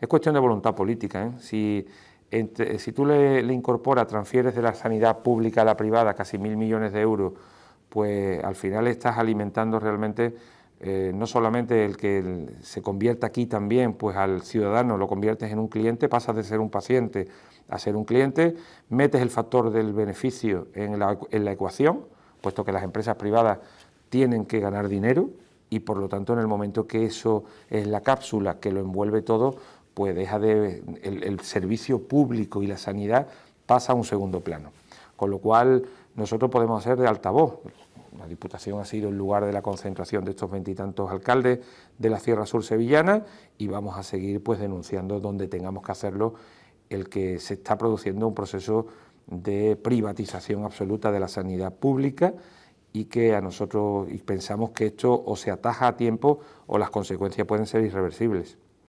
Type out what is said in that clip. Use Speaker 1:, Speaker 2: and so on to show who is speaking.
Speaker 1: Es cuestión de voluntad política. ¿eh? Si, si tú le, incorporas, transfieres de la sanidad pública a la privada casi mil millones de euros, pues al final estás alimentando realmente eh, no solamente el que se convierta aquí también, pues al ciudadano lo conviertes en un cliente, pasas de ser un paciente a ser un cliente, metes el factor del beneficio en la, en la ecuación, puesto que las empresas privadas tienen que ganar dinero y por lo tanto en el momento que eso es la cápsula que lo envuelve todo, pues deja de el, servicio público y la sanidad pasa a un segundo plano. Con lo cual nosotros podemos ser de altavoz. La Diputación ha sido el lugar de la concentración de estos veintitantos alcaldes de la Sierra Sur Sevillana y vamos a seguir pues denunciando donde tengamos que hacerlo el que se está produciendo un proceso de privatización absoluta de la sanidad pública y que a nosotros y pensamos que esto o se ataja a tiempo o las consecuencias pueden ser irreversibles.